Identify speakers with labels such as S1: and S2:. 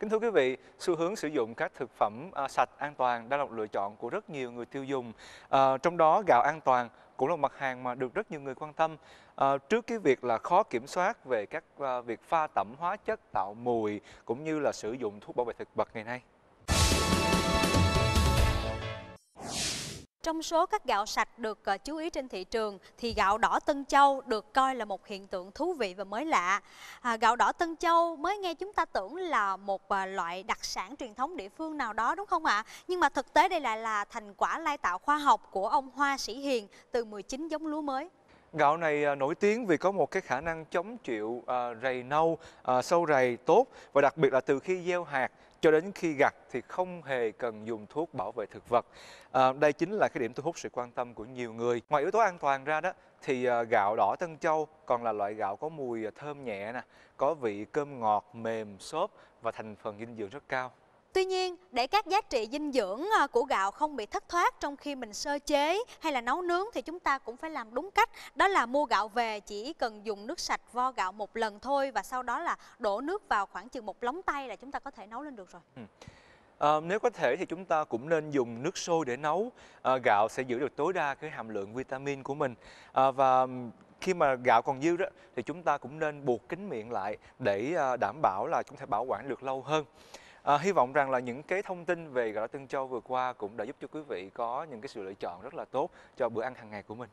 S1: Kính thưa quý vị, xu hướng sử dụng các thực phẩm à, sạch an toàn đã là một lựa chọn của rất nhiều người tiêu dùng. À, trong đó gạo an toàn cũng là mặt hàng mà được rất nhiều người quan tâm à, trước cái việc là khó kiểm soát về các à, việc pha tẩm hóa chất tạo mùi cũng như là sử dụng thuốc bảo vệ thực vật ngày nay.
S2: Trong số các gạo sạch được ờ, chú ý trên thị trường thì gạo đỏ Tân Châu được coi là một hiện tượng thú vị và mới lạ. À, gạo đỏ Tân Châu mới nghe chúng ta tưởng là một ờ, loại đặc sản truyền thống địa phương nào đó đúng không ạ? À? Nhưng mà thực tế đây lại là thành quả lai tạo khoa học của ông Hoa Sĩ Hiền từ 19 giống lúa mới.
S1: Gạo này ờ, nổi tiếng vì có một cái khả năng chống chịu à, rầy nâu, à, sâu rầy tốt và đặc biệt là từ khi gieo hạt cho đến khi gặt thì không hề cần dùng thuốc bảo vệ thực vật. À, đây chính là cái điểm thu hút sự quan tâm của nhiều người. Ngoài yếu tố an toàn ra đó thì à, gạo đỏ Tân Châu còn là loại gạo có mùi thơm nhẹ nè, có vị cơm ngọt, mềm, xốp và thành phần dinh dưỡng rất cao.
S2: Tuy nhiên, để các giá trị dinh dưỡng à, của gạo không bị thất thoát trong khi mình sơ chế hay là nấu nướng thì chúng ta cũng phải làm đúng cách. Đó là mua gạo về chỉ cần dùng nước sạch vo gạo một lần thôi và sau đó là đổ nước vào khoảng chừng một lóng tay là chúng ta có thể nấu lên được rồi.
S1: À, nếu có thể thì chúng ta cũng nên dùng nước sôi để nấu. À, gạo sẽ giữ được tối đa cái hàm lượng vitamin của mình. À, và khi mà gạo còn dư đó thì chúng ta cũng nên buộc kín miệng lại để đảm bảo là chúng ta bảo quản được lâu hơn. À, hy vọng rằng là những cái thông tin về gạo Tân Châu vừa qua cũng đã giúp cho quý vị có những cái sự lựa chọn rất là tốt cho bữa ăn hàng ngày của mình.